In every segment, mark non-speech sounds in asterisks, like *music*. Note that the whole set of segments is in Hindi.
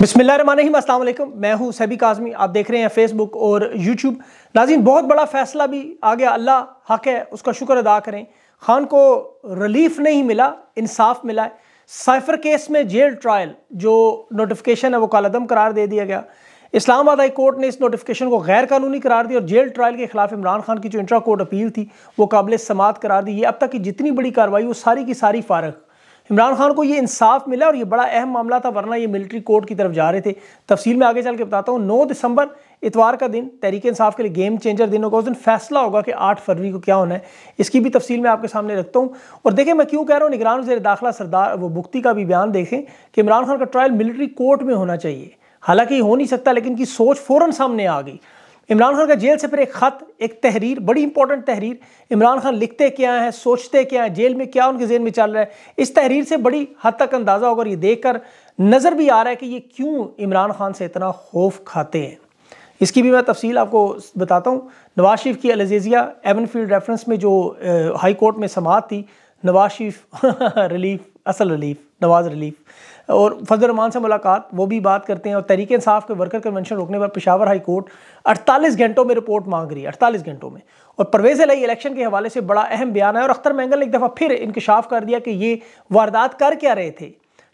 बिसमीम अल्लाम मैं हूं सभी काजमी आप देख रहे हैं फेसबुक और यूट्यूब नाजीन बहुत बड़ा फैसला भी आ गया अल्लाह हक है उसका शुक्र अदा करें खान को रिलीफ नहीं मिला इंसाफ मिला है साइफर केस में जेल ट्रायल जो नोटिफिकेशन है वो कालदम करार दे दिया गया इस्लामाबाद हाई कोर्ट ने इस नोटिफिकेशन को गैर कानूनी करार दिया और जेल ट्रायल के खिलाफ इमरान खान की जो इंट्रा कोर्ट अपील थी वो काबिल समात करार दी ये अब तक की जितनी बड़ी कार्रवाई वो सारी की सारी फारग इमरान खान को ये इंसाफ मिला और ये बड़ा अहम मामला था वरना ये मिलिट्री कोर्ट की तरफ जा रहे थे तफसील में आगे चल के बताता हूँ नौ दिसंबर इतवार का दिन तहरीक इंसाफ के लिए गेम चेंजर दिन होगा उस दिन फैसला होगा कि आठ फरवरी को क्या होना है इसकी भी तफसील मैं आपके सामने रखता हूँ और देखें मैं क्यों कह रहा हूँ निगरान वजे दाखिला सरदार वो मुफ्ती का भी बयान देखें कि इमरान खान का ट्रायल मिलिट्री कोर्ट में होना चाहिए हालांकि हो नहीं सकता लेकिन की सोच फ़ौरन सामने आ गई इमरान खान का जेल से फिर एक ख़त एक तहरीर बड़ी इंपॉर्टेंट तहरीर इमरान खान लिखते क्या हैं सोचते क्या हैं जेल में क्या उनके जेल में चल रहा है इस तहरीर से बड़ी हद तक अंदाज़ा होगा ये देख कर नज़र भी आ रहा है कि ये क्यों इमरान खान से इतना खौफ खाते हैं इसकी भी मैं तफसील आपको बताता हूँ नवाज शरीफ की अलजेजिया एवन फील्ड रेफरेंस में जो हाई कोर्ट में समात थी नवाज शरीफ रिलीफ *laughs* असल रिलीफ नवाज रिलीफ और फजल रमान से मुलाकात वो भी बात करते हैं और तरीके इंसाफ के वर्कर कन्वेंशन रोकने पर पिशावर हाई कोर्ट अड़तालीस घंटों में रिपोर्ट मांग रही है अड़तालीस घंटों में और परवेज़ लई इलेक्शन के हवाले से बड़ा अहम बयान है और अख्तर मैंगल ने एक दफ़ा फिर इंकशाफ कर दिया कि ये वारदात कर क्या रहे थे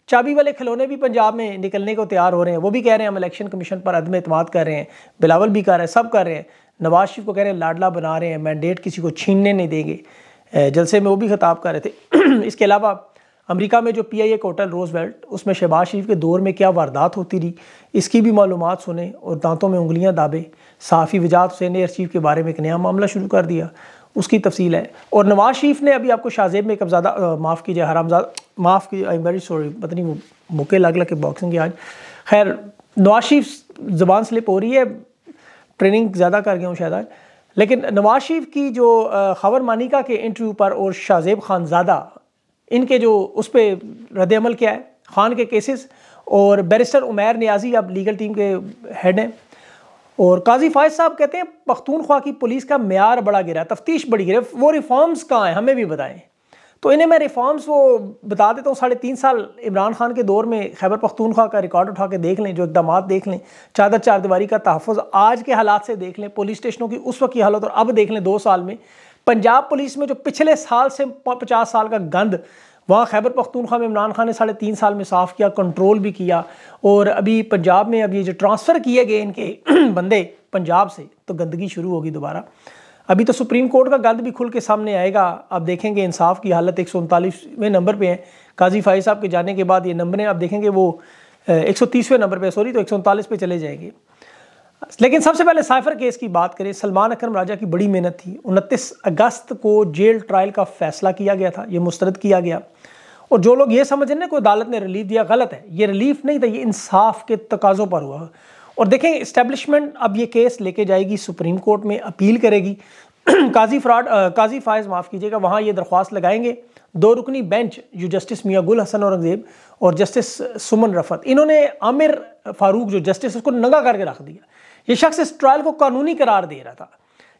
चाबी वाले खिलौने भी पंजाब में निकलने को तैयार हो रहे हैं वो भी कह रहे हैं हम इलेक्शन कमीशन पर अदम अतमाद कर रहे हैं बिलावल भी कर रहे हैं सब कर रहे हैं नवाज शरीफ को कह रहे हैं लाडला बना रहे हैं मैंडेट किसी को छीनने नहीं देंगे जलसे में वो भी खिताब कर रहे थे *clears throat* इसके अलावा अमेरिका में जो P I A hotel Roosevelt उसमें शहबाज शरीफ के दौर में क्या वारदात होती रही इसकी भी मालूम सुने और दांतों में उंगलियाँ दाबे साफ़ी वजात हुसैन चीफ के बारे में एक नया मामला शुरू कर दिया उसकी तफसील है और नवाज शरीफ ने अभी आपको शाहजेब में ज्यादा माफ़ कीजिए हरामजा माफ़ की आई एम वेरी सॉरी पता नहीं मुके लग लग के बॉक्सिंग की आज खैर नवाज शरीफ ज़बान स्लिप हो रही है ट्रेनिंग ज़्यादा कर गया हूँ शायद आज लेकिन नवाज शरीफ की जो खबर मानिका के इंटरव्यू पर और शाहजेब खान ज़्यादा इनके जो उस पर रद्दमल क्या है खान के केसेस और बैरिस्टर उमैर न्याजी अब लीगल टीम के हेड हैं और काजी फायज साहब कहते हैं पख्तूनख्वा की पुलिस का मैार बड़ा गिरा तफ्तीश बड़ी गिरा वो रिफॉर्म्स कहाँ हैं हमें भी बताएं तो इन्हें मैं रिफॉर्म्स वो बता देता हूँ साढ़े तीन साल इमरान खान के दौर में खैबर पख्तूनख्वा का रिकॉर्ड उठा के देख लें जो इकदाम देख लें चादर चारदीवारी का तहफ़ आज के हालात से देख लें पुलिस स्टेशनों की उस वक्त की हालत और अब देख लें दो साल में पंजाब पुलिस में जो पिछले साल से पचास साल का गंद वहाँ खैबर पख्तूनख्वा में इमरान खान ने साढ़े तीन साल में साफ़ किया कंट्रोल भी किया और अभी पंजाब में अब ये जो ट्रांसफ़र किए गए इनके *clears throat* बंदे पंजाब से तो गंदगी शुरू होगी दोबारा अभी तो सुप्रीम कोर्ट का गंद भी खुल के सामने आएगा आप देखेंगे इंसाफ की हालत एक उनतालीसवें नंबर पर है काजी फाई साहब के जाने के बाद ये नंबर हैं आप देखेंगे वो एक नंबर पर सॉरी तो एक पे चले जाएंगे लेकिन सबसे पहले साइफर केस की बात करें सलमान अकरम राजा की बड़ी मेहनत थी उनतीस अगस्त को जेल ट्रायल का फैसला किया गया था ये मुस्तरद किया गया और जो लोग ये समझ रहे कोई अदालत ने रिलीफ दिया गलत है ये रिलीफ नहीं था ये इंसाफ के तकाज़ों पर हुआ और देखें इस्टेब्लिशमेंट अब ये केस लेके जाएगी सुप्रीम कोर्ट में अपील करेगी *clears throat* काजी फ्राड काजी फायज़ माफ़ कीजिएगा वहाँ ये दरख्वास्त लगाएंगे दो रुकनी बेंच जो जस्टिस मियाँ गुल हसन औरंगजेब और जस्टिस सुमन रफत इन्होंने आमिर फारूक जो जस्टिस उसको नंगा करके रख दिया ये शख्स इस ट्रायल को कानूनी करार दे रहा था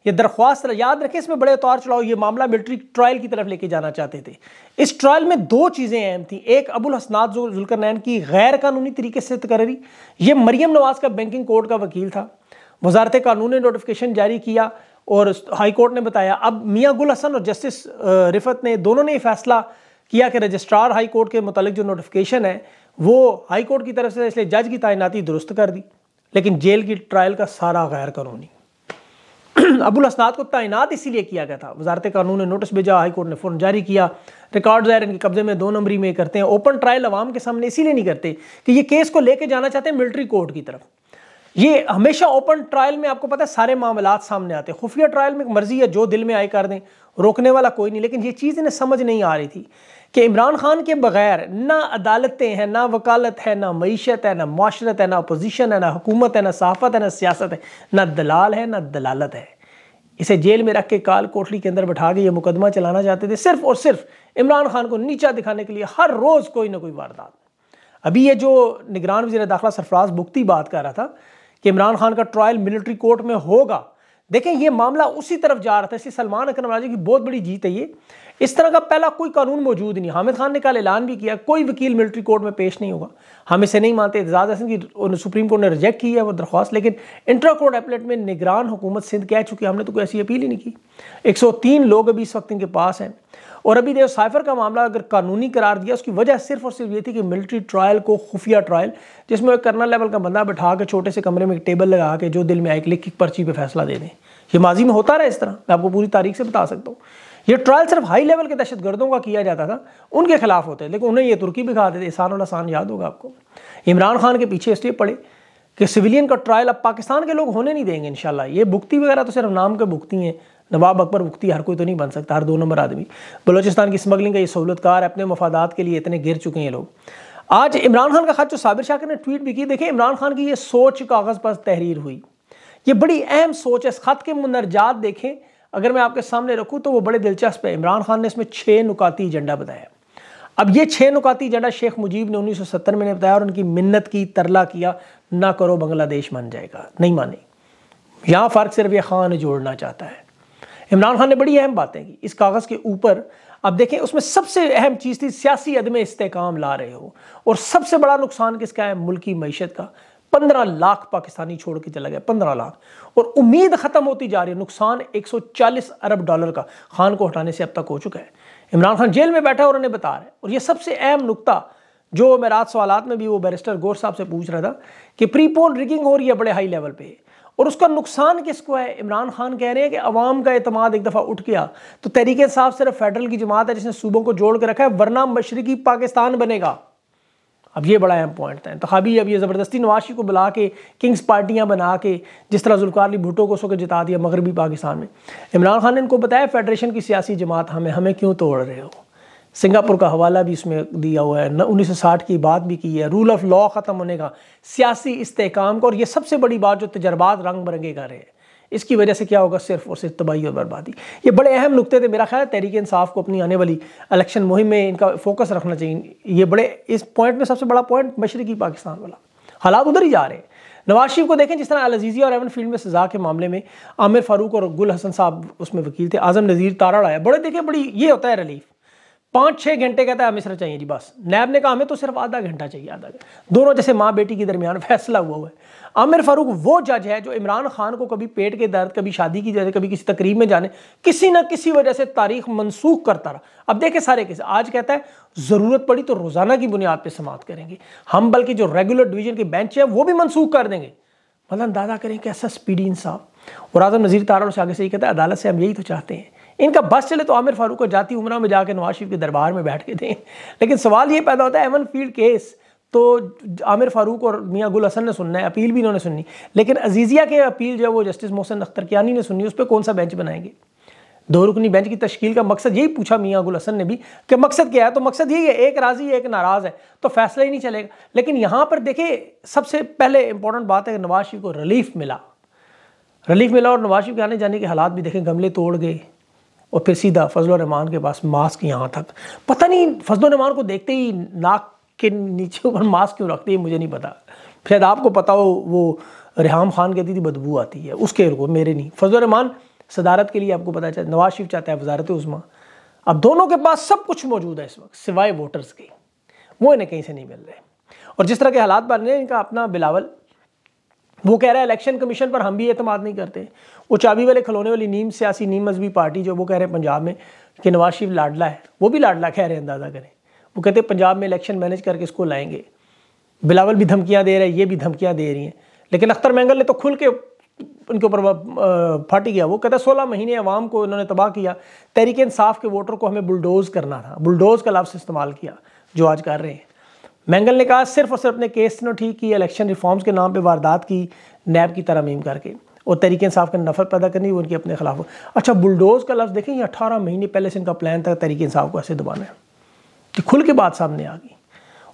ये दरख्वास्त याद रखें इसमें बड़े उतार चढ़ाओ ये मामला मिलिट्री ट्रायल की तरफ लेके जाना चाहते थे इस ट्रायल में दो चीज़ें अहम थी एक अबुल हसनात नैन की गैर कानूनी तरीके से तकरी ये मरियम नवाज का बैंकिंग कोर्ट का वकील था वजारत कानून ने नोटिफिकेशन जारी किया और हाई कोर्ट ने बताया अब मियाँ गुल हसन और जस्टिस रिफत ने दोनों ने फैसला किया कि रजिस्ट्रार हाई कोर्ट के मुतल जो नोटिफिकेशन है वो हाई कोर्ट की तरफ से इसलिए जज की तैनाती दुरुस्त कर दी लेकिन जेल की ट्रायल का सारा गैर कानूनी *clears throat* अबुल असनाद को तैनात इसीलिए किया गया था वजारत कानून ने नोटिस भेजा हाईकोर्ट ने फोन जारी किया रिकॉर्ड ज़ाहिर इनके कब्जे में दो नंबरी में करते हैं ओपन ट्रायल अवाम के सामने इसीलिए नहीं करते कि ये केस को लेके जाना चाहते हैं मिलिट्री कोर्ट की तरफ ये हमेशा ओपन ट्रायल में आपको पता है सारे मामला सामने आते हैं खुफिया ट्रायल में मर्जी है जो दिल में आए कर दें रोकने वाला कोई नहीं लेकिन ये चीज़ इन्हें समझ नहीं आ रही थी कि इमरान खान के बगैर ना अदालतें हैं ना वकालत है ना मीशत है ना माशरत है ना अपोजिशन है ना हुकूमत है ना सहाफ़त है ना सियासत है ना दलाल है ना दलालत है इसे जेल में रख के काल कोठली के अंदर बैठा के ये मुकदमा चलाना चाहते थे सिर्फ और सिर्फ इमरान खान को नीचा दिखाने के लिए हर रोज़ कोई ना कोई वारदात अभी ये जो निगरान वजी दाखिला सरफराज बुख्ती बात कर रहा था कि इमरान खान का ट्रायल मिलिट्री कोर्ट में होगा देखें ये मामला उसी तरफ जा रहा था इसलिए सलमान अकरम राजू की बहुत बड़ी जीत है ये इस तरह का पहला कोई कानून मौजूद नहीं हामिद खान ने कल ऐलान भी किया कोई वकील मिलिट्री कोर्ट में पेश नहीं होगा हम इसे नहीं मानते एजाज हसन की सुप्रीम कोर्ट ने रिजेक्ट की है वो दरख्वास्त लेकिन इंट्रा कोर्ट एपलेट में निगरान हुकूमत सिंध कह चुकी है हमने तो कोई ऐसी अपील ही नहीं की एक सौ तीन लोग अभी इस वक्त इनके पास हैं और अभी देव साइफर का मामला अगर कानूनी करार दिया उसकी वजह सिर्फ और सिर्फ ये थी कि मिलिट्री ट्रायल को खुफिया ट्रायल जिसमें एक कर्नल लेवल का बंदा बैठा के छोटे से कमरे में एक टेबल लगा के जो दिल में आए एक लिख की पर्ची पे फैसला दे दें ये माजी में होता रहा इस तरह मैं आपको पूरी तारीख से बता सकता हूँ ये ट्रायल सिर्फ हाई लेवल के दहशत गर्दों का किया जाता था उनके खिलाफ होते लेकिन उन्हें ये तुर्की भी खा देते एहसान और आसान याद होगा आपको इमरान खान के पीछे इसलिए पड़े कि सिविलियन का ट्रायल अब पाकिस्तान के लोग होने नहीं देंगे इन ये बुकती वगैरह तो सिर्फ नाम के बुकती हैं नवाब अकबर मुफ्ती हर कोई तो नहीं बन सकता हर दो नंबर आदमी बलोचिस्तान की स्मगलिंग का ये सहूलतकार अपने मफादात के लिए इतने गिर चुके हैं लोग आज इमरान खान का खत जो साबिर शाकिर ने ट्वीट भी की देखें इमरान खान की ये सोच कागज़ पर तहरीर हुई ये बड़ी अहम सोच है इस खत के मुंदरजात देखें अगर मैं आपके सामने रखूँ तो वो बड़े दिलचस्प है इमरान खान ने इसमें छः नुकाती एजेंडा बताया अब ये छः नुकाती एजेंडा शेख मुजीब ने 1970 में ने बताया और उनकी मिन्नत की तरला किया ना करो बांग्लादेश मान जाएगा नहीं माने यहाँ फ़र्क सिर्फ ये खान जोड़ना चाहता है इमरान खान ने बड़ी अहम बातें की इस कागज़ के ऊपर अब देखें उसमें सबसे अहम चीज़ थी सियासी अदम इसकाम ला रहे हो और सबसे बड़ा नुकसान किसका है मुल्की मीशत का पंद्रह लाख पाकिस्तानी छोड़ के चला गया पंद्रह लाख और उम्मीद खत्म होती जा रही है नुकसान एक सौ चालीस अरब डॉलर का खान को हटाने से अब तक हो चुका है इमरान खान जेल में बैठा और उन्हें बता रहे और यह सबसे अहम नुकता जो मैं रात सवाल में भी वो बैरिस्टर गौर साहब से पूछ रहा था कि प्रीपोल रिगिंग हो रही है बड़े हाई लेवल पे और उसका नुकसान किसको है इमरान खान कह रहे हैं कि अवाम का अतमाद एक दफ़ा उठ गया तो तहरीक साहब सिर्फ फेडरल की जमात है जिसने सूबों को जोड़ के रखा है वरना मशरकी पाकिस्तान बनेगा अब ये बड़ा अहम पॉइंट था इंतबी तो अब ये ज़बरदस्ती नवाशी को बुला के किंग्स पार्टियाँ बना के जिस तरह जुल्कारली भुटो को सो के जिता दिया मगरबी पाकिस्तान में इमरान खान ने इनको बताया फेडरेशन की सियासी जमात हमें हमें क्यों तोड़ रहे हो सिंगापुर का हवाला भी इसमें दिया हुआ है उन्नीस सौ साठ की बात भी की है रूल ऑफ लॉ ख़त्म होने का सियासी इस्तेकाम का और ये सबसे बड़ी बात जो तजर्बात रंग बरंगे कर रहे हैं इसकी वजह से क्या होगा सिर्फ और सिर्फ तबाही और बर्बादी ये बड़े अहम नुकते थे मेरा ख्याल तहरीक इंसाफ को अपनी आने वाली इलेक्शन मुहिम में इनका फोकस रखना चाहिए ये बड़े इस पॉइंट में सबसे बड़ा पॉइंट मशरकी पाकिस्तान वाला हालात उधर ही जा रहे हैं नवाज शरीफ को देखें जिस तरह अलजीज़िया और एवन फील्ड में सज़ा के मामले में आमिर फारूक और गुल हसन साहब उसमें वकील थे आजम नज़ीर तारा आया बड़े देखें बड़ी ये होता है रिलीफ पाँच छः घंटे कहता है मिश्रा चाहिए जी बस नैब ने कहा हमें तो सिर्फ आधा घंटा चाहिए आधा घंटा दोनों जैसे माँ बेटी के दरमियान फैसला हुआ हुआ है आमिर फारूक वो जज है जो इमरान खान को कभी पेट के दर्द कभी शादी की जाए कभी किसी तकरीब में जाने किसी ना किसी वजह से तारीख मनसूख करता रहा अब देखे सारे किस आज कहता है ज़रूरत पड़ी तो रोज़ाना की बुनियाद पर समाप्त करेंगे हम बल्कि जो रेगुलर डिवीजन की बेंच है वो भी मनसूख कर देंगे मतलब अंदाजा करें कैसा स्पीडी इंसाफ और आजम नज़ीर तारा से आगे से ही कहता है अदालत से हम यही तो चाहते हैं इनका बस चले तो आमिर फारूक को जाती उम्र में जाकर नवाज शरीफ के दरबार में बैठ के दें लेकिन सवाल ये पैदा होता है एवन फील्ड केस तो आमिर फारूक और मियाँ गुल हसन ने सुनना है अपील भी इन्होंने सुननी लेकिन अजीज़िया के अपील जो है वो जस्टिस मोहसन कियानी ने सुनी उस पर कौन सा बेंच बनाएंगे दो रुकनी बेंच की तश्कील का मकसद यही पूछा मियाँ गुल हसन ने भी कि मकसद क्या है तो मकसद यही है एक राज़ी एक नाराज़ है तो फैसला ही नहीं चलेगा लेकिन यहाँ पर देखिए सबसे पहले इंपॉर्टेंट बात है कि नवाज शरीफ को रिलीफ मिला रिलीफ मिला और नवाज शरीफ के आने जाने के हालात भी देखें गमले तोड़ गए और फिर सीधा फजल रहमान के पास मास्क यहाँ तक पता नहीं फजल रहमान को देखते ही नाक के नीचे ऊपर मास्क क्यों रखते हैं मुझे नहीं पता शायद आपको पता हो वो रिहाम खान कहती थी बदबू आती है उसके को मेरे नहीं फजल रहमान सदारत के लिए आपको पता चाहे नवाज शरीफ चाहता है वजारत उस्मा अब दोनों के पास सब कुछ मौजूद है इस वक्त सिवाय वोटर्स के वो इन्हें कहीं से नहीं मिल रहे और जिस तरह के हालात बन रहे हैं इनका अपना बिलावल वो कह रहा है इलेक्शन कमीशन पर हम भी अतमाद नहीं करते वो चाबी वाले खिलौने वाली नीम सियासी नीम मजहबी पार्टी जो वो कह रहे हैं पंजाब में कि नवाज शरीफ लाडला है वो भी लाडला कह रहे हैं अंदाज़ा करें वो कहते हैं पंजाब में इलेक्शन मैनेज करके इसको लाएंगे बिलावल भी धमकियाँ दे रहे हैं ये भी धमकियाँ दे रही हैं लेकिन अख्तर मैंगल ने तो खुल के उनके ऊपर फट गया वो कहता है सोलह महीने अवाम को उन्होंने तबाह किया तहरीक इंसाफ के वोटर को हमें बुलडोज़ करना था बुलडोज़ का लफ्स इस्तेमाल किया जो आज कर रहे हैं मैंगल ने कहा सिर्फ और सिर्फ अपने केस ठीक की इलेक्शन रिफॉर्म्स के नाम पर वारदात की नैब की तरमीम करके और तरीके इंसाफ का नफरत पैदा करनी वो उनके अपने खिलाफ अच्छा बुलडोज का लफ्ज़ देखें ये अठारह महीने पहले से इनका प्लान था तरीके इंसाफ को ऐसे दबाना है खुल के बात सामने आ गई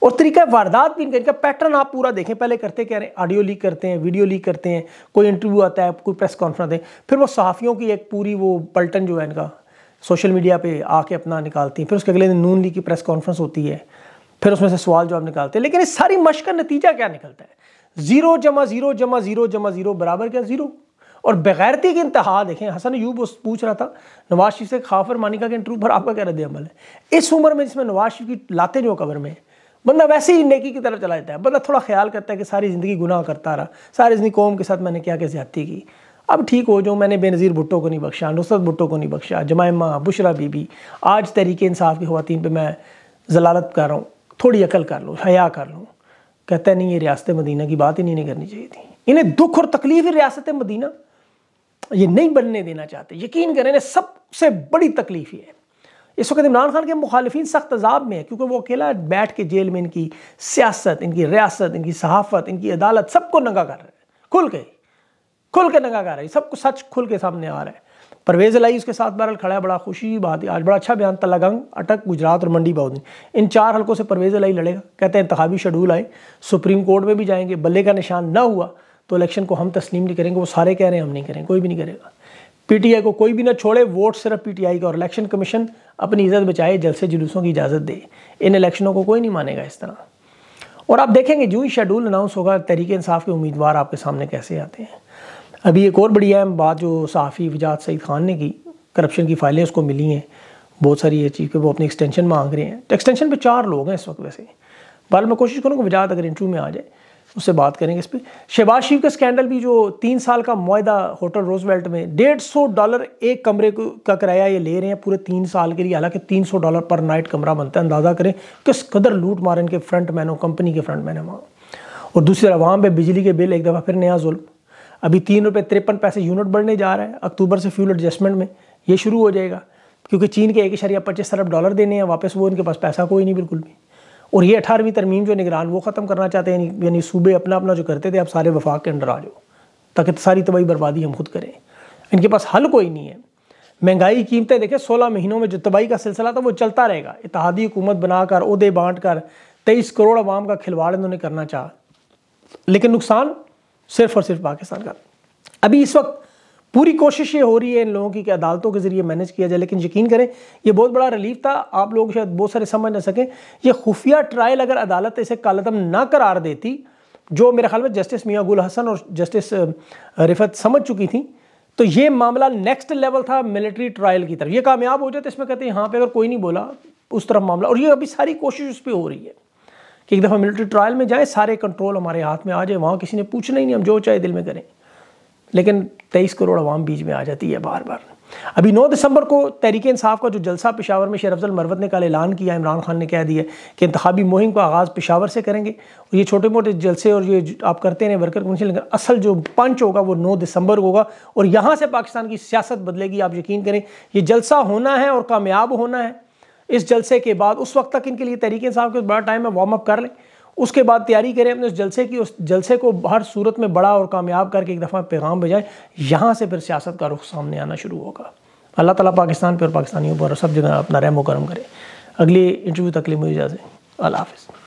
और तरीका वारदात भी इनका इनका पैटर्न आप पूरा देखें पहले करते कह रहे हैं ऑडियो लीक करते हैं वीडियो लीक करते हैं कोई इंटरव्यू आता है कोई प्रेस कॉन्फ्रेंस है फिर वो सहाफ़ियों की एक पूरी वो पलटन जो है इनका सोशल मीडिया पे आके अपना निकालती हैं फिर उसके अगले दिन नून लीग की प्रेस कॉन्फ्रेंस होती है फिर उसमें से सवाल जवाब निकालते हैं लेकिन इस सारी मश का नतीजा क्या निकलता है जीरो जमा जीरो जमा जीरो जमा जीरो बराबर क्या जीरो और बगैरती की इंतहा देखें हसन यूब उस पूछ रहा था नवाज शरीफ से खाफर मानिका के इंटरव्यू पर आपका क्या रद्द अमल है इस उम्र में जिसमें नवाज शरीफ की लाते जो कबर में बंदा वैसे ही नेकी की तरफ चला जाता है बंदा थोड़ा ख्याल करता है कि सारी ज़िंदगी गुनाह करता रहा सारी ज़िंदगी कौम के साथ मैंने क्या क्या ज्यादती की अब ठीक हो जो मैंने बेनज़ीर भुट्टो को नहीं बख्शा नुसरत भुट्टो को नहीं बख्शा जमायमा बुशरा बीबी आज तरीके इंसाफ की खुवान पर मैं जलालत कर रहा हूँ थोड़ी अकल कर लो हया कर लो कहता है नहीं ये रियासत मदीना की बात ही नहीं, करनी चाहिए थी इन्हें दुख और तकलीफ रियासत मदीना ये नहीं बनने देना चाहते यकीन करें इन्हें सबसे बड़ी तकलीफ ही है इस वक्त इमरान खान के मुखालफी सख्त अजाब में है क्योंकि वो अकेला बैठ के जेल में इनकी सियासत इनकी रियासत इनकी सहाफत इनकी अदालत सबको नंगा कर रहा है खुल के खुल के नंगा कर रहा है सबको सच खुल के सामने आ रहा है परवेज़ लाई उसके साथ बहरल खड़ा है बड़ा खुशी की बात है आज बड़ा अच्छा बयान तलागंग अटक गुजरात और मंडी बहदीन इन चार हलकों से परवेज़ लाई लड़ेगा कहते हैं इंतबी शेड्यूल आए सुप्रीम कोर्ट में भी जाएंगे बल्ले का निशान ना हुआ तो इलेक्शन को हम तस्लीम नहीं करेंगे वो सारे कह रहे हैं हम नहीं करेंगे कोई भी नहीं करेगा पी को कोई भी ना छोड़े वोट सिर्फ पी का और इलेक्शन कमीशन अपनी इज्जत बचाए जलसे जुलूसों की इजाज़त दे इन इलेक्शनों को कोई नहीं मानेगा इस तरह और आप देखेंगे जो ही शेड्यूल अनाउंस होगा तरीके इंसाफ के उम्मीदवार आपके सामने कैसे आते हैं अभी एक और बड़ी अहम बात जो सहाफ़ी वजात सईद खान ने की करप्शन की फाइलें उसको मिली हैं बहुत सारी ये चीज़ वो अपनी एक्सटेंशन मांग रहे हैं तो एक्सटेंशन पे चार लोग हैं इस वक्त वैसे बाल मैं कोशिश करूँगा वजात अगर इंटरव्यू में आ जाए उससे बात करेंगे इस पर शहबाज शरीफ का स्कैंडल भी जो तीन साल का माहा होटल रोजवेल्ट में डेढ़ सौ डॉलर एक कमरे का किराया ये ले रहे हैं पूरे तीन साल के लिए हालांकि तीन सौ डॉलर पर नाइट कमरा बनता है अंदाज़ा करें किस कदर लूट मारे इनके फ्रंट मैन हो कंपनी के फ्रंट मैन हो और दूसरी अवाम वहाँ पर बिजली के बिल एक दफ़ा फिर नया जुल्म अभी तीन रुपये तिरपन पैसे यूनिट बढ़ने जा रहा है अक्टूबर से फ्यूल एडजस्टमेंट में ये शुरू हो जाएगा क्योंकि चीन के एक इशारिया पच्चीस अरब डॉलर देने हैं वापस वो इनके पास पैसा कोई नहीं बिल्कुल भी और ये अठारहवीं तरमीम जो निगरान वो ख़त्म करना चाहते हैं यानी सूबे अपना अपना जो करते थे आप सारे वफाक के अंडर आ जाओ ताकि सारी तबाही बर्बादी हम खुद करें इनके पास हल कोई नहीं है महंगाई कीमतें देखें सोलह महीनों में जो तबाही का सिलसिला था वो चलता रहेगा इतिहादी हुकूमत बनाकर उहदे बांट कर तेईस करोड़ अवाम का खिलवाड़ इन्होंने करना चाहा लेकिन नुकसान सिर्फ और सिर्फ पाकिस्तान का अभी इस वक्त पूरी कोशिश ये हो रही है इन लोगों की कि अदालतों के ज़रिए मैनेज किया जाए लेकिन यकीन करें ये बहुत बड़ा रिलीफ था आप लोग शायद बहुत सारे समझ ना सकें ये खुफिया ट्रायल अगर अदालत इसे कालदम ना करार देती जो मेरे ख्याल में जस्टिस मियाँ गुल हसन और जस्टिस रिफत समझ चुकी थी तो ये मामला नेक्स्ट लेवल था मिलिट्री ट्रायल की तरफ ये कामयाब हो जाए तो इसमें कहते हैं यहाँ पर अगर कोई नहीं बोला उस तरफ मामला और ये अभी सारी कोशिश उस पर हो रही है एक दफ़ा मिलिट्री ट्रायल में जाए सारे कंट्रोल हमारे हाथ में आ जाए वहाँ किसी ने पूछना ही नहीं हम जो चाहे दिल में करें लेकिन तेईस करोड़ अवाम बीच में आ जाती है बार बार अभी 9 दिसंबर को तहरीक इंसाफ का जो जलसा पेशावर में शेर अफजल मरवत ने कल ऐलान किया इमरान खान ने कह दिया कि इंतबी मुहिम का आगाज़ पेशावर से करेंगे और ये छोटे मोटे जलसे और ये आप करते हैं वर्कर से लेकिन असल जो पंच होगा वो 9 दिसंबर होगा और यहाँ से पाकिस्तान की सियासत बदलेगी आप यकीन करें ये जलसा होना है और कामयाब होना है इस जलसे के बाद उस वक्त तक इनके लिए तरीके साहब के बड़ा टाइम है वार्म अप कर लें उसके बाद तैयारी करें अपने उस जलसे की उस जलसे को हर सूरत में बड़ा और कामयाब करके एक दफ़ा पैगाम भेजाएं यहाँ से फिर सियासत का रुख सामने आना शुरू होगा अल्लाह ताला पाकिस्तान पर और पाकिस्तानियों पर सब जगह अपना रहम करम करें अगली इंटरव्यू तक लिए मुझे इजाज़त अल्लाह हाफिज़